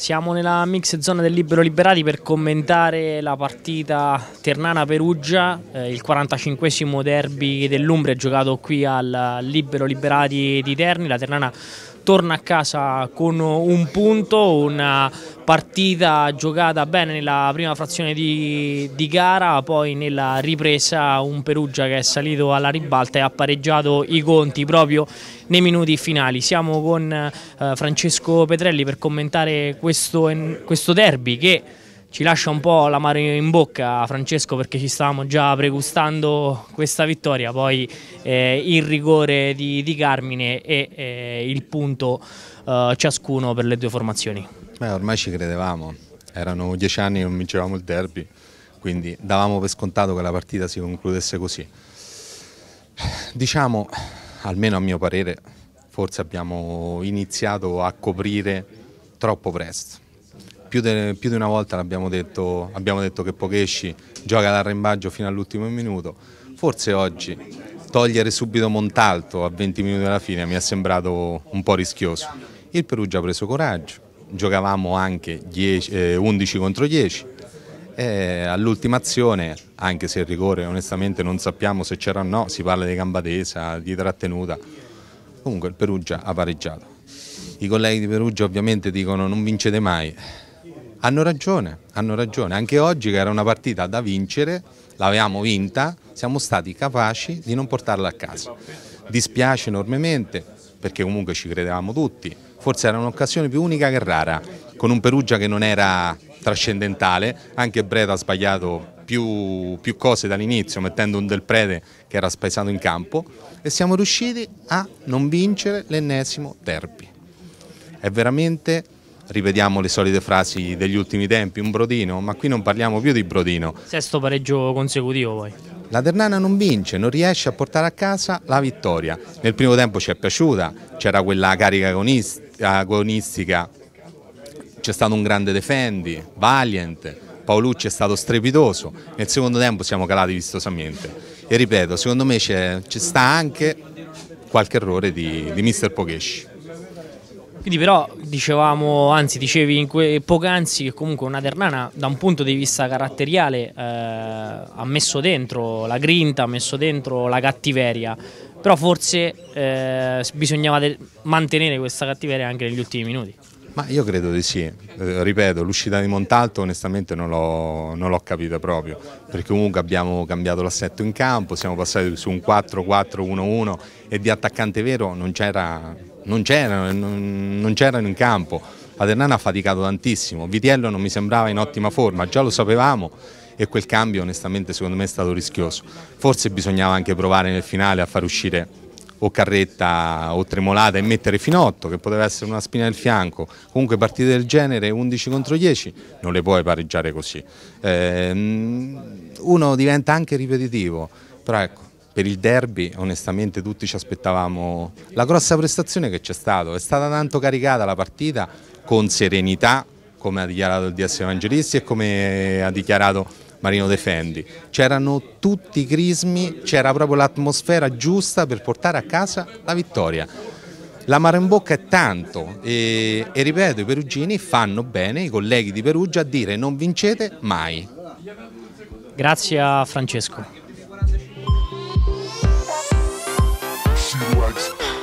Siamo nella mix zona del Libero Liberati per commentare la partita Ternana-Perugia, eh, il 45 derby dell'Umbria giocato qui al Libero Liberati di Terni. La Ternana torna a casa con un punto, una partita giocata bene nella prima frazione di, di, gara, poi nella ripresa un Perugia che è salito alla ribalta e ha pareggiato i conti proprio nei minuti finali. Siamo con eh, Francesco Petrelli per commentare questo, questo derby che ci lascia un po' l'amaro in bocca Francesco perché ci stavamo già pregustando questa vittoria, poi eh, il rigore di, di Carmine e eh, il punto eh, ciascuno per le due formazioni. Beh, ormai ci credevamo, erano dieci anni che non vincevamo il derby, quindi davamo per scontato che la partita si concludesse così. Diciamo, almeno a mio parere, forse abbiamo iniziato a coprire troppo presto più, de, più di una volta l'abbiamo detto, abbiamo detto che Pochesci gioca l'arrembaggio fino all'ultimo minuto, forse oggi togliere subito Montalto a 20 minuti dalla fine mi è sembrato un po' rischioso. Il Perugia ha preso coraggio, giocavamo anche 10, eh, 11 contro 10, all'ultima azione, anche se il rigore onestamente non sappiamo se c'era o no, si parla di gamba tesa, di trattenuta, comunque il Perugia ha pareggiato. I colleghi di Perugia ovviamente dicono non vincete mai, hanno ragione, hanno ragione. Anche oggi che era una partita da vincere, l'avevamo vinta, siamo stati capaci di non portarla a casa. Dispiace enormemente perché comunque ci credevamo tutti. Forse era un'occasione più unica che rara, con un Perugia che non era trascendentale, anche Breda ha sbagliato più, più cose dall'inizio mettendo un del prete che era spesato in campo e siamo riusciti a non vincere l'ennesimo derby. È veramente rivediamo le solite frasi degli ultimi tempi, un Brodino, ma qui non parliamo più di Brodino. Sesto pareggio consecutivo poi. La Ternana non vince, non riesce a portare a casa la vittoria. Nel primo tempo ci è piaciuta, c'era quella carica agonistica, c'è stato un grande defendi, Valiant, Paolucci è stato strepitoso. Nel secondo tempo siamo calati vistosamente. E ripeto, secondo me ci sta anche qualche errore di, di Mr. Pogesci. Quindi però dicevamo, anzi dicevi in que- poc'anzi che comunque una Ternana da un punto di vista caratteriale eh, ha messo dentro la grinta, ha messo dentro la cattiveria, però forse eh, bisognava de- mantenere questa cattiveria anche negli ultimi minuti. Ma io credo di sì, eh, ripeto, l'uscita di Montalto onestamente non l'ho capita proprio, perché comunque abbiamo cambiato l'assetto in campo, siamo passati su un 4-4-1-1 e di attaccante vero non c'erano, in campo. Paternana ha faticato tantissimo, Vitiello non mi sembrava in ottima forma, già lo sapevamo e quel cambio onestamente secondo me è stato rischioso. Forse bisognava anche provare nel finale a far uscire o carretta o tremolata e mettere finotto, che poteva essere una spina del fianco, comunque partite del genere 11 contro 10 non le puoi pareggiare così. Ehm, uno diventa anche ripetitivo, però ecco, per il derby onestamente tutti ci aspettavamo la grossa prestazione che c'è stata, è stata tanto caricata la partita con serenità come ha dichiarato il DS Evangelisti e come ha dichiarato Marino Defendi, c'erano tutti i crismi, c'era proprio l'atmosfera giusta per portare a casa la vittoria. La mare in bocca è tanto e, e ripeto i perugini fanno bene, i colleghi di Perugia, a dire non vincete mai. Grazie a Francesco.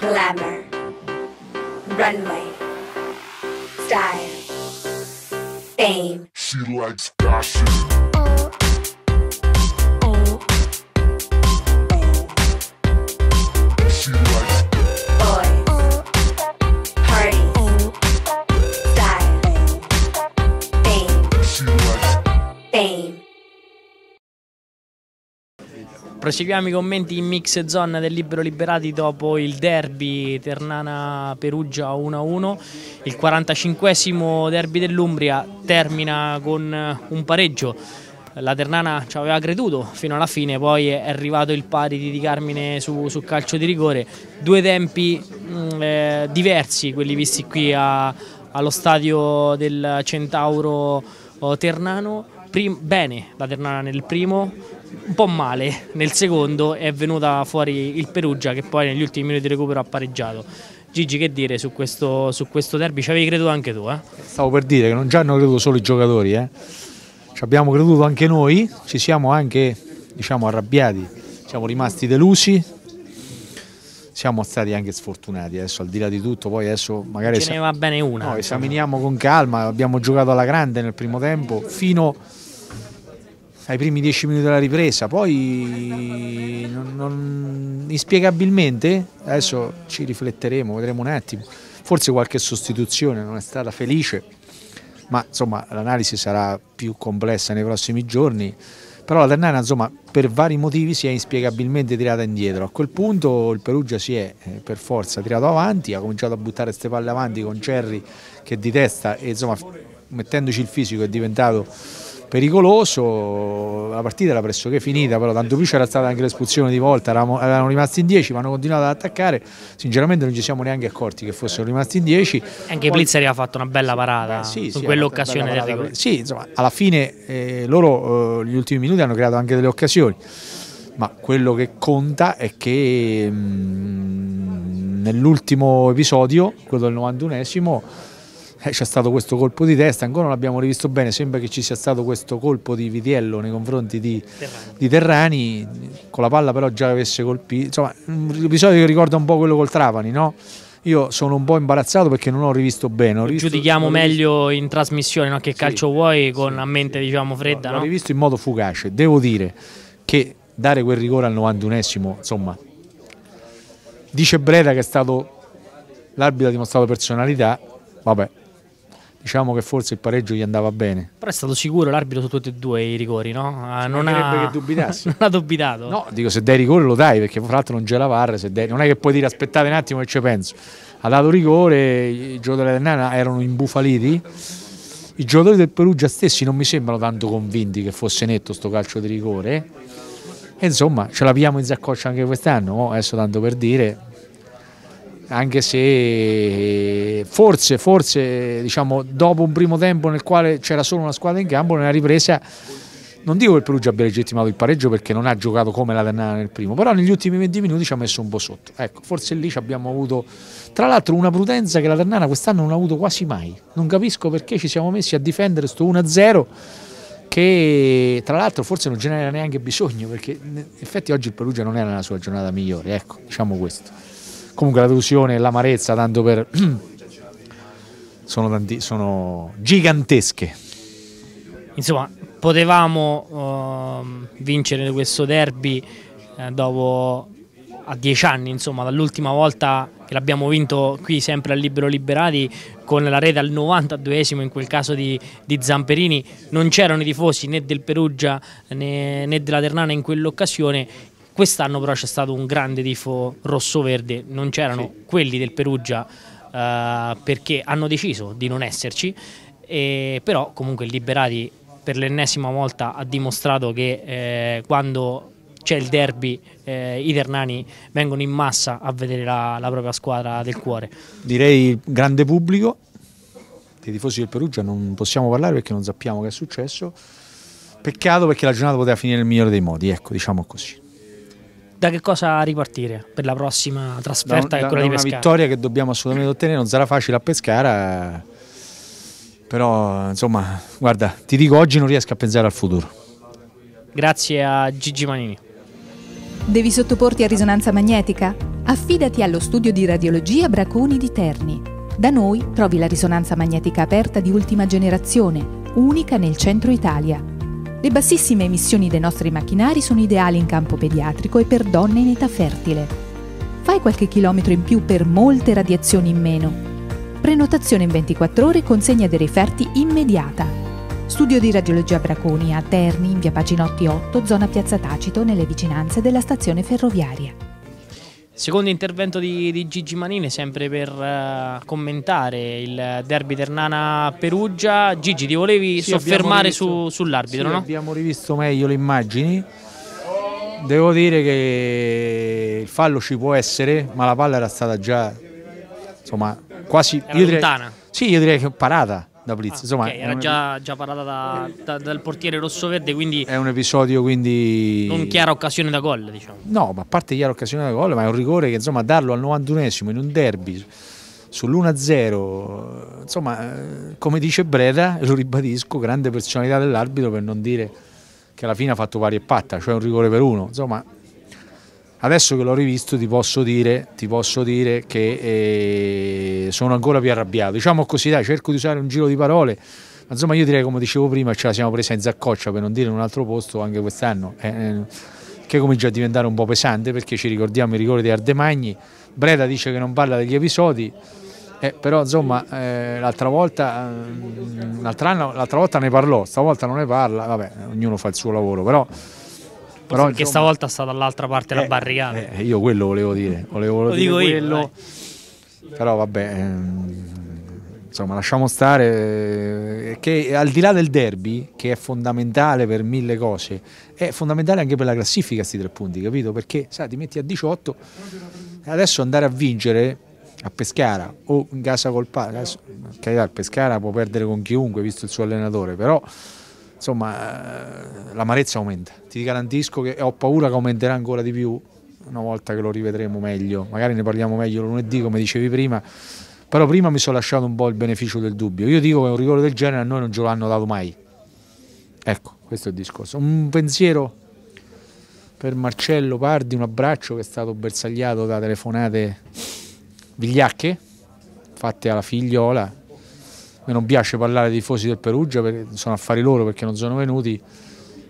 Glamour. Runway. Style. Fame. She likes gossip. Proseguiamo i commenti in mix zone del Libero Liberati dopo il derby Ternana-Perugia 1-1. Il 45esimo derby dell'Umbria termina con eh, un pareggio. La Ternana ci aveva creduto fino alla fine, poi è arrivato il pari di Carmine su, su calcio di rigore. Due tempi mm, eh, diversi, quelli visti qui a, allo stadio del Centauro oh, Ternano. Prim bene la Ternana nel primo, un po' male nel secondo è venuta fuori il Perugia che poi negli ultimi minuti di recupero ha pareggiato. Gigi che dire su questo, su questo derby? Ci avevi creduto anche tu? Eh? Stavo per dire che non già hanno creduto solo i giocatori, eh? ci abbiamo creduto anche noi, ci siamo anche diciamo, arrabbiati, siamo rimasti delusi, siamo stati anche sfortunati adesso al di là di tutto poi adesso magari ce ne va bene una no, esaminiamo con calma abbiamo giocato alla grande nel primo tempo fino a ai primi dieci minuti della ripresa, poi non, non, inspiegabilmente, adesso ci rifletteremo, vedremo un attimo, forse qualche sostituzione non è stata felice, ma insomma l'analisi sarà più complessa nei prossimi giorni, però la Ternana insomma, per vari motivi si è inspiegabilmente tirata indietro, a quel punto il Perugia si è eh, per forza tirato avanti, ha cominciato a buttare queste palle avanti con Cerri che di testa e insomma mettendoci il fisico è diventato pericoloso, la partita era pressoché finita, però tanto più c'era stata anche l'espulsione di volta, eravamo, eravamo, rimasti in 10 ma hanno continuato ad attaccare, sinceramente non ci siamo neanche accorti che fossero rimasti in 10. Anche Poi... Plizzeri ha fatto una bella parata eh, sì, su sì, quell'occasione del Sì, insomma, alla fine eh, loro eh, gli ultimi minuti hanno creato anche delle occasioni, ma quello che conta è che mm, nell'ultimo episodio, quello del 91esimo, eh, c'è stato questo colpo di testa, ancora non l'abbiamo rivisto bene, sembra che ci sia stato questo colpo di Vitiello nei confronti di Terrani, di Terrani con la palla però già avesse colpito, insomma un episodio che ricorda un po' quello col Trapani, no? Io sono un po' imbarazzato perché non ho rivisto bene. Ho rivisto, Giudichiamo ho meglio in trasmissione no? che sì, calcio vuoi con sì, a mente sì. diciamo fredda. No, no? L'ho rivisto in modo fugace. Devo dire che dare quel rigore al 91esimo, insomma, dice Breda che è stato l'arbitro ha dimostrato personalità, vabbè, diciamo che forse il pareggio gli andava bene. Però è stato sicuro l'arbitro su tutti e due i rigori, no? Ah, non, ha... Che dubitassi. non ha dubitato. No, dico se dai rigore lo dai, perché fra l'altro non c'è la VAR, dai... non è che puoi dire aspettate un attimo che ci penso. Ha dato rigore, i giocatori del Nana erano imbufaliti, i giocatori del Perugia stessi non mi sembrano tanto convinti che fosse netto sto calcio di rigore. E insomma, ce la pigliamo in saccoccia anche quest'anno, adesso tanto per dire, anche se forse, forse diciamo, dopo un primo tempo nel quale c'era solo una squadra in campo, nella ripresa non dico che il Perugia abbia legittimato il pareggio perché non ha giocato come la Ternana nel primo, però negli ultimi 20 minuti ci ha messo un po' sotto. Ecco, forse lì abbiamo avuto, tra l'altro, una prudenza che la Ternana quest'anno non ha avuto quasi mai. Non capisco perché ci siamo messi a difendere questo 1-0 che tra l'altro forse non ce n'era neanche bisogno perché in effetti oggi il Perugia non era nella sua giornata migliore, ecco, diciamo questo comunque la delusione e l'amarezza, tanto per... sono, tanti, sono gigantesche. Insomma, potevamo uh, vincere questo derby eh, dopo a dieci anni, insomma, dall'ultima volta che l'abbiamo vinto qui sempre al Libero Liberati con la rete al 92esimo in quel caso di, di Zamperini, non c'erano i tifosi né del Perugia né, né della Ternana in quell'occasione, Quest'anno però c'è stato un grande tifo rosso-verde, non c'erano sì. quelli del Perugia eh, perché hanno deciso di non esserci, e, però comunque il Liberati per l'ennesima volta ha dimostrato che eh, quando c'è il derby, eh, i Ternani vengono in massa a vedere la, la propria squadra del cuore. Direi grande pubblico, dei tifosi del Perugia non possiamo parlare perché non sappiamo che è successo. Peccato perché la giornata poteva finire nel migliore dei modi, ecco, diciamo così da che cosa ripartire per la prossima trasferta da, che quella da, di Pescara? una vittoria che dobbiamo assolutamente ottenere, non sarà facile a Pescara, però insomma, guarda, ti dico oggi non riesco a pensare al futuro. Grazie a Gigi Manini. Devi sottoporti a risonanza magnetica? Affidati allo studio di radiologia Braconi di Terni. Da noi trovi la risonanza magnetica aperta di ultima generazione, unica nel centro Italia le bassissime emissioni dei nostri macchinari sono ideali in campo pediatrico e per donne in età fertile. Fai qualche chilometro in più per molte radiazioni in meno. Prenotazione in 24 ore e consegna dei referti immediata. Studio di radiologia Braconi a Terni in via Paginotti 8, zona Piazza Tacito, nelle vicinanze della stazione ferroviaria. Secondo intervento di, di Gigi Manini, sempre per uh, commentare il derby Ternana-Perugia. Gigi, ti volevi sì, soffermare su, sull'arbitro, sì, no? abbiamo rivisto meglio le immagini. Devo dire che il fallo ci può essere, ma la palla era stata già insomma, quasi... Era io direi, lontana. Sì, io direi che parata da Blitz. Ah, Insomma, okay, era già, già parlata da, da, dal portiere rossoverde, quindi... È un episodio quindi... Non chiara occasione da gol, diciamo. No, ma a parte chiara occasione da gol, ma è un rigore che insomma darlo al 91esimo in un derby sull'1-0, insomma, eh, come dice Breda, lo ribadisco, grande personalità dell'arbitro per non dire che alla fine ha fatto pari e patta, cioè un rigore per uno, insomma, Adesso che l'ho rivisto ti posso dire, ti posso dire che eh, sono ancora più arrabbiato. Diciamo così, dai, cerco di usare un giro di parole. Ma insomma io direi, come dicevo prima, ce la siamo presa in zaccoccia per non dire in un altro posto anche quest'anno. Eh, eh, che comincia a diventare un po' pesante perché ci ricordiamo i rigori di Ardemagni. Breda dice che non parla degli episodi. Eh, però insomma eh, l'altra volta, mm, l'altra volta ne parlò, stavolta non ne parla, vabbè ognuno fa il suo lavoro, però però, perché insomma, stavolta è stata dall'altra parte eh, barricata. Eh, io quello volevo dire, volevo Lo dire quello. Io, eh. però vabbè, ehm, insomma, lasciamo stare. Eh, che al di là del derby, che è fondamentale per mille cose, è fondamentale anche per la classifica questi tre punti, capito? Perché sai, ti metti a 18 adesso andare a vincere a Pescara o in casa col Parma, Pescara può perdere con chiunque visto il suo allenatore, però insomma eh, l'amarezza aumenta. Ti garantisco che ho paura che aumenterà ancora di più una volta che lo rivedremo meglio, magari ne parliamo meglio lunedì come dicevi prima, però prima mi sono lasciato un po' il beneficio del dubbio. Io dico che un rigore del genere a noi non ce l'hanno dato mai. Ecco, questo è il discorso. Un pensiero per Marcello Pardi, un abbraccio che è stato bersagliato da telefonate vigliacche fatte alla figliola me non piace parlare dei tifosi del Perugia, sono affari loro perché non sono venuti,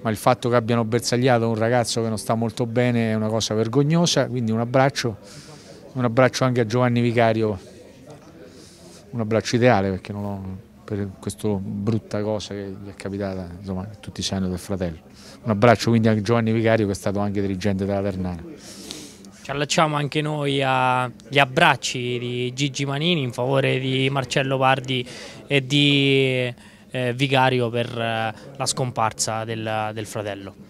ma il fatto che abbiano bersagliato un ragazzo che non sta molto bene è una cosa vergognosa, quindi un abbraccio, un abbraccio anche a Giovanni Vicario, un abbraccio ideale perché non ho, per questa brutta cosa che gli è capitata, insomma tutti sanno del fratello. Un abbraccio quindi a Giovanni Vicario che è stato anche dirigente della Ternana ci allacciamo anche noi agli abbracci di Gigi Manini in favore di Marcello Pardi e di eh, Vicario per eh, la scomparsa del, del fratello.